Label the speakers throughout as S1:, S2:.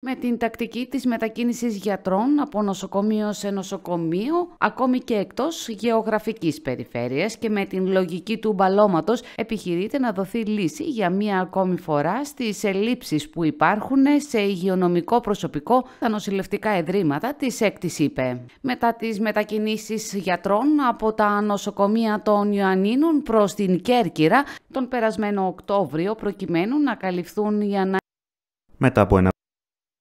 S1: Με την τακτική της μετακίνησης γιατρών από νοσοκομείο σε νοσοκομείο, ακόμη και εκτός γεωγραφικής περιφέρειας και με την λογική του μπαλώματος επιχειρείται να δοθεί λύση για μία ακόμη φορά στις ελλείψεις που υπάρχουν σε υγειονομικό προσωπικό τα νοσηλευτικά εδρήματα της έκτης ΥΠΕ. Μετά τις μετακινήσεις γιατρών από τα νοσοκομεία των Ιωαννίνων προς την Κέρκυρα τον περασμένο Οκτώβριο προκειμένου να καλυφθούν οι ανάγκες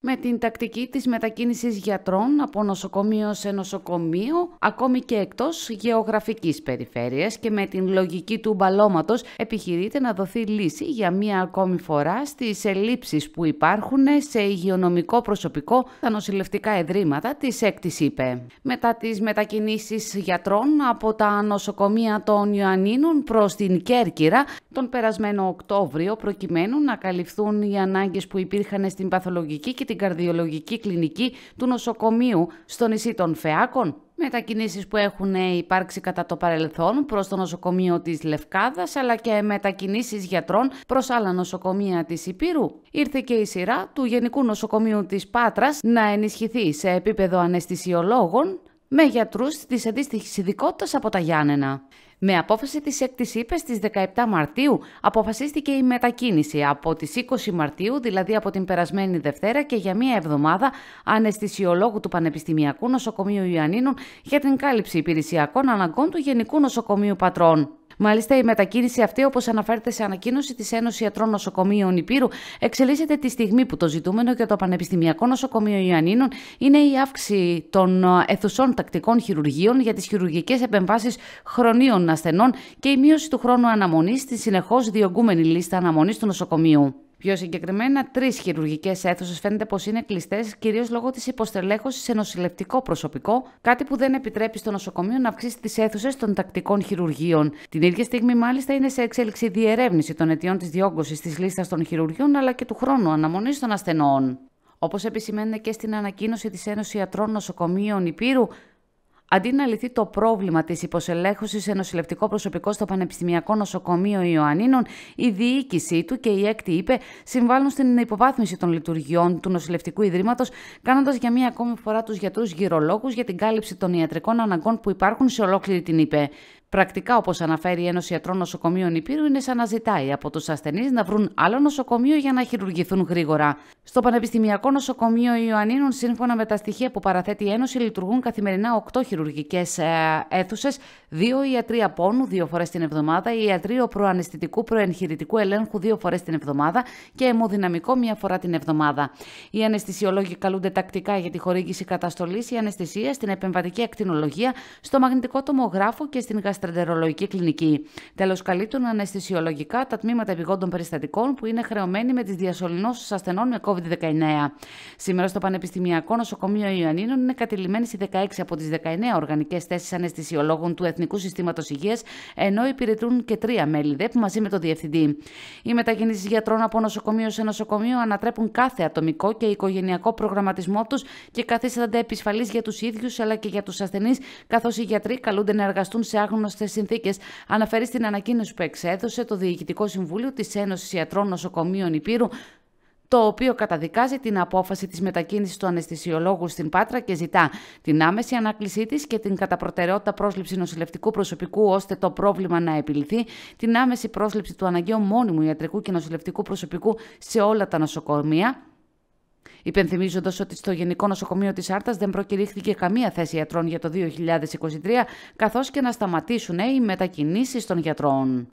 S1: με την τακτική της μετακίνησης γιατρών από νοσοκομείο σε νοσοκομείο, ακόμη και εκτός γεωγραφικής περιφέρειας και με την λογική του μπαλώματος επιχειρείται να δοθεί λύση για μία ακόμη φορά στις ελλείψεις που υπάρχουν σε υγειονομικό προσωπικό στα νοσηλευτικά εδρήματα της έκτης ΥΠΕ. Μετά τις μετακινήσεις γιατρών από τα νοσοκομεία των Ιωαννίνων προς την Κέρκυρα τον περασμένο Οκτώβριο προκειμένου να καλυφθούν οι ανάγκες που υπήρχαν στην παθολογική και την καρδιολογική κλινική του νοσοκομείου στο νησί των Φεάκων. Μετακινήσεις που έχουν ε, υπάρξει κατά το παρελθόν προς το νοσοκομείο της Λευκάδας αλλά και μετακινήσεις γιατρών προς άλλα νοσοκομεία της Υπήρου. Ήρθε και η σειρά του Γενικού Νοσοκομείου της Πάτρας να ενισχυθεί σε επίπεδο αναισθησιολόγων με γιατρούς της αντίστοιχης ειδικότητας από τα Γιάννενα. Με απόφαση της 6ης ΥΠΕΣ στις 17 Μαρτίου αποφασίστηκε η μετακίνηση από τις 20 Μαρτίου, δηλαδή από την περασμένη Δευτέρα και για μία εβδομάδα αναισθησιολόγου του Πανεπιστημιακού Νοσοκομείου Ιωαννίνων για την κάλυψη υπηρεσιακών αναγκών του Γενικού Νοσοκομείου Πατρών. Μάλιστα, η μετακίνηση αυτή, όπως αναφέρεται σε ανακοίνωση της Ένωσης Ιατρών Νοσοκομείων Υπήρου, εξελίσσεται τη στιγμή που το ζητούμενο για το Πανεπιστημιακό Νοσοκομείο Ιωαννίνων είναι η αύξηση των ε, αιθουσών τακτικών χειρουργείων για τις χειρουργικές επεμβάσεις χρονίων ασθενών και η μείωση του χρόνου αναμονής στη συνεχώς διωγγούμενη λίστα αναμονής του νοσοκομείου. Πιο συγκεκριμένα, τρεις χειρουργικές αίθουσες φαίνεται πως είναι κλειστές, κυρίως λόγω της υποστελέχωσης σε νοσηλευτικό προσωπικό, κάτι που δεν επιτρέπει στο νοσοκομείο να αυξήσει τις αίθουσες των τακτικών χειρουργείων. Την ίδια στιγμή, μάλιστα, είναι σε εξέλιξη διερεύνηση των αιτιών της διόγκωσης της λίστας των χειρουργείων αλλά και του χρόνου αναμονής των ασθενών. Όπως επισημαίνεται και στην ανακοίνωση της Ένωσης Ιατρών Νοσοκομείων Υπήρου, Αντί να λυθεί το πρόβλημα της υποσελέχωσης σε νοσηλευτικό προσωπικό στο Πανεπιστημιακό Νοσοκομείο Ιωαννίνων, η διοίκησή του και η έκτη είπε συμβάλλουν στην υποβάθμιση των λειτουργιών του νοσηλευτικού ιδρύματος, κάνοντας για μία ακόμη φορά τους γιατρούς γυρολόγους για την κάλυψη των ιατρικών αναγκών που υπάρχουν σε ολόκληρη την ΥΠΕ. Πρακτικά, όπως αναφέρει η Ένωση Ιατρών Νοσοκομείων Υπήρου, είναι σαν να ζητάει από τους ασθενείς να βρουν άλλο νοσοκομείο για να χειρουργηθούν γρήγορα. Στο Πανεπιστημιακό Νοσοκομείο Ιωαννίνων, σύμφωνα με τα στοιχεία που παραθέτει η Ένωση, λειτουργούν καθημερινά 8 χειρουργικές ε, αίθουσες, 2 ιατρία πόνου 2 φορές την εβδομάδα, ιατρείο προαναισθητικού προεγχειρητικού ελέγχου 2 φορές την εβδομάδα και αιμοδυναμικό μία φορά την εβδομάδα. Οι αναισθησιολόγοι καλούνται τακτικά για τη χορήγηση καταστολής ή αναισθησία στην επεμβατική ακτινολογία, στο μαγνητικό τομογράφο και στην γαστρεντερολογική Κλινική. Τέλος, καλύπτουν αναισθησιολογικά τα τμήματα επιγόντων περιστατικών που είναι χρεωμένοι με τις διασωληνώσεις ασθενών με COVID-19. Σήμερα στο Πανεπιστημιακό Νοσοκομείο Ιωαννίνων είναι κατηλημένες οι 16 από τις 19 οργανικές θέσεις αναισθησιολόγων του Εθνικού Συστήματος Υγείας, ενώ υπηρετούν και τρία μέλη ΔΕΠ μαζί με το Διευθυντή. Οι μετακινήσεις γιατρών από νοσοκομείο σε νοσοκομείο ανατρέπουν κάθε ατομικό και οικογενειακό προγραμματισμό τους και καθίστανται επισφαλείς για τους ίδιους αλλά και για τους ασθενείς, καθώς οι γιατροί καλούνται να εργαστούν σε άγνωστο άγνωστε συνθήκες, αναφέρει στην ανακοίνωση που εξέδωσε το Διοικητικό Συμβούλιο της Ένωσης Ιατρών Νοσοκομείων Υπήρου, το οποίο καταδικάζει την απόφαση της μετακίνησης του αναισθησιολόγου στην Πάτρα και ζητά την άμεση ανάκλησή της και την καταπροτεραιότητα πρόσληψη νοσηλευτικού προσωπικού ώστε το πρόβλημα να επιληθεί, την άμεση πρόσληψη του αναγκαίου μόνιμου ιατρικού και νοσηλευτικού προσωπικού σε όλα τα νοσοκομεία, Υπενθυμίζοντας ότι στο Γενικό Νοσοκομείο της Άρτας δεν προκηρύχθηκε καμία θέση γιατρών για το 2023, καθώς και να σταματήσουν οι μετακινήσεις των γιατρών.